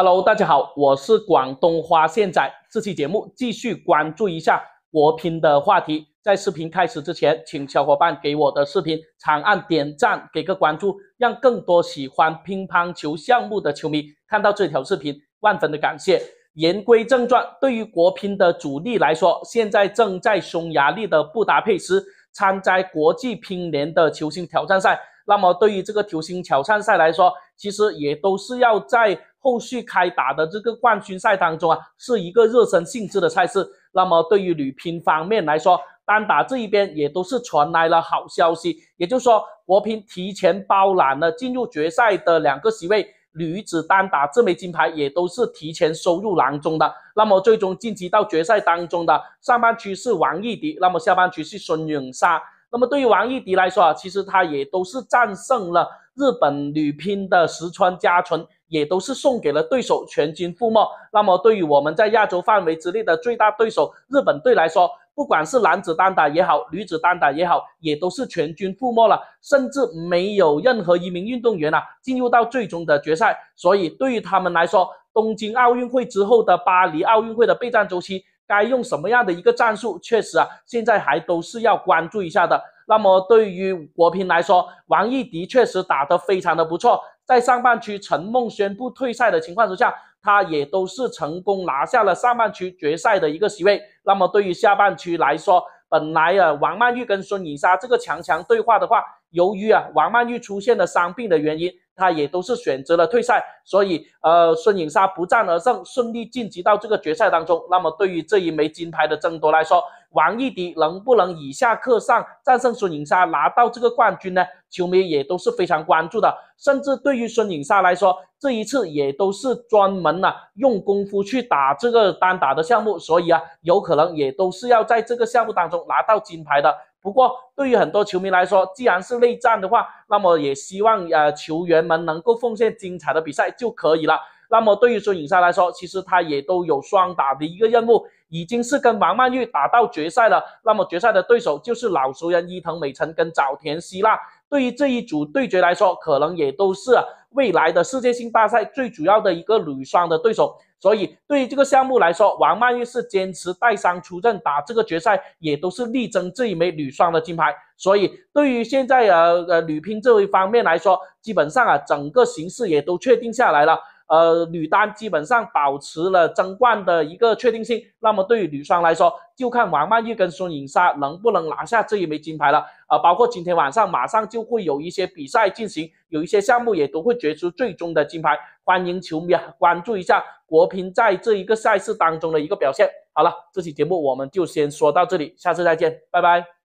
Hello，大家好，我是广东花现仔。这期节目继续关注一下国乒的话题。在视频开始之前，请小伙伴给我的视频长按点赞，给个关注，让更多喜欢乒乓球项目的球迷看到这条视频，万分的感谢。言归正传，对于国乒的主力来说，现在正在匈牙利的布达佩斯参加国际乒联的球星挑战赛。那么，对于这个球星挑战赛来说，其实也都是要在。后续开打的这个冠军赛当中啊，是一个热身性质的赛事。那么对于女乒方面来说，单打这一边也都是传来了好消息。也就是说，国乒提前包揽了进入决赛的两个席位，女子单打这枚金牌也都是提前收入囊中的。那么最终晋级到决赛当中的上半区是王艺迪，那么下半区是孙颖莎。那么对于王艺迪来说啊，其实她也都是战胜了日本女乒的石川佳纯。也都是送给了对手全军覆没。那么对于我们在亚洲范围之内的最大对手日本队来说，不管是男子单打也好，女子单打也好，也都是全军覆没了，甚至没有任何一名运动员啊进入到最终的决赛。所以对于他们来说，东京奥运会之后的巴黎奥运会的备战周期。该用什么样的一个战术？确实啊，现在还都是要关注一下的。那么对于国乒来说，王艺迪确实打得非常的不错。在上半区陈梦宣布退赛的情况之下，她也都是成功拿下了上半区决赛的一个席位。那么对于下半区来说，本来啊，王曼玉跟孙颖莎这个强强对话的话，由于啊王曼玉出现了伤病的原因。他也都是选择了退赛，所以呃，孙颖莎不战而胜，顺利晋级到这个决赛当中。那么对于这一枚金牌的争夺来说，王艺迪能不能以下克上战胜孙颖莎，拿到这个冠军呢？球迷也都是非常关注的。甚至对于孙颖莎来说，这一次也都是专门呢用功夫去打这个单打的项目，所以啊，有可能也都是要在这个项目当中拿到金牌的。不过，对于很多球迷来说，既然是内战的话，那么也希望呃球员们能够奉献精彩的比赛就可以了。那么对于孙颖莎来说，其实她也都有双打的一个任务，已经是跟王曼玉打到决赛了。那么决赛的对手就是老熟人伊藤美诚跟早田希娜。对于这一组对决来说，可能也都是未来的世界性大赛最主要的一个女双的对手。所以，对于这个项目来说，王曼玉是坚持带伤出阵打这个决赛，也都是力争这一枚女双的金牌。所以，对于现在呃呃女乒这一方面来说，基本上啊整个形势也都确定下来了。呃，女单基本上保持了争冠的一个确定性。那么对于女双来说，就看王曼玉跟孙颖莎能不能拿下这一枚金牌了。啊，包括今天晚上马上就会有一些比赛进行，有一些项目也都会决出最终的金牌。欢迎球迷关注一下国乒在这一个赛事当中的一个表现。好了，这期节目我们就先说到这里，下次再见，拜拜。